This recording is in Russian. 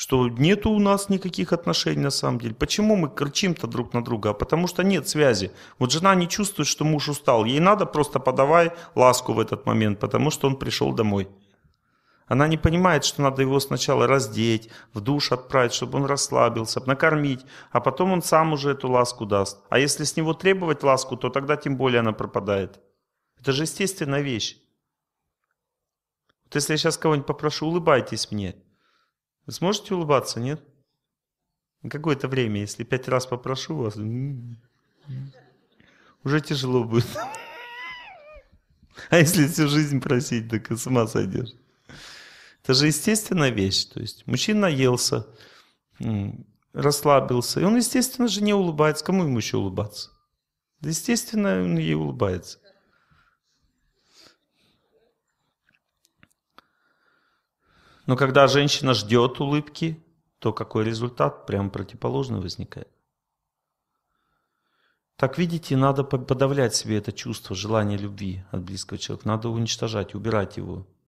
что нет у нас никаких отношений на самом деле. Почему мы кричим-то друг на друга? А потому что нет связи. Вот жена не чувствует, что муж устал. Ей надо просто подавай ласку в этот момент, потому что он пришел домой. Она не понимает, что надо его сначала раздеть, в душ отправить, чтобы он расслабился, накормить, а потом он сам уже эту ласку даст. А если с него требовать ласку, то тогда тем более она пропадает. Это же естественная вещь. Вот если я сейчас кого-нибудь попрошу, улыбайтесь мне. Вы сможете улыбаться, нет? Какое-то время, если пять раз попрошу вас, уже тяжело будет. А если всю жизнь просить, так и с ума сойдешь. Это же естественная вещь. То есть мужчина наелся, расслабился, и он, естественно жене улыбается. Кому ему еще улыбаться? Да, естественно, он ей улыбается. Но когда женщина ждет улыбки, то какой результат? прямо противоположный возникает. Так видите, надо подавлять себе это чувство, желание любви от близкого человека. Надо уничтожать, убирать его.